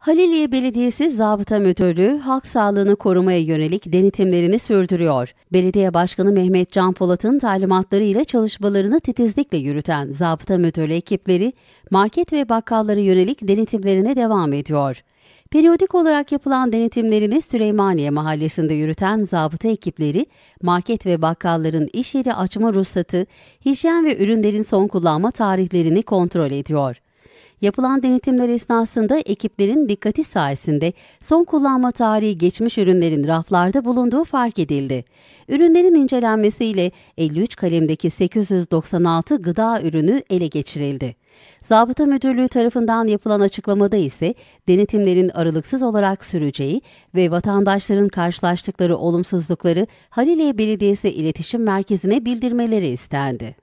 Haliliye Belediyesi Zabıta Müdürlüğü halk sağlığını korumaya yönelik denetimlerini sürdürüyor. Belediye Başkanı Mehmet Can Polat'ın talimatlarıyla çalışmalarını titizlikle yürüten Zabıta Müdürlüğü ekipleri market ve bakkallara yönelik denetimlerine devam ediyor. Periyodik olarak yapılan denetimlerini Süleymaniye Mahallesi'nde yürüten zabıta ekipleri, market ve bakkalların iş yeri açma ruhsatı, hijyen ve ürünlerin son kullanma tarihlerini kontrol ediyor. Yapılan denetimler esnasında ekiplerin dikkati sayesinde son kullanma tarihi geçmiş ürünlerin raflarda bulunduğu fark edildi. Ürünlerin incelenmesiyle 53 kalemdeki 896 gıda ürünü ele geçirildi. Zabıta Müdürlüğü tarafından yapılan açıklamada ise denetimlerin aralıksız olarak süreceği ve vatandaşların karşılaştıkları olumsuzlukları Haliliye Belediyesi İletişim Merkezi'ne bildirmeleri istendi.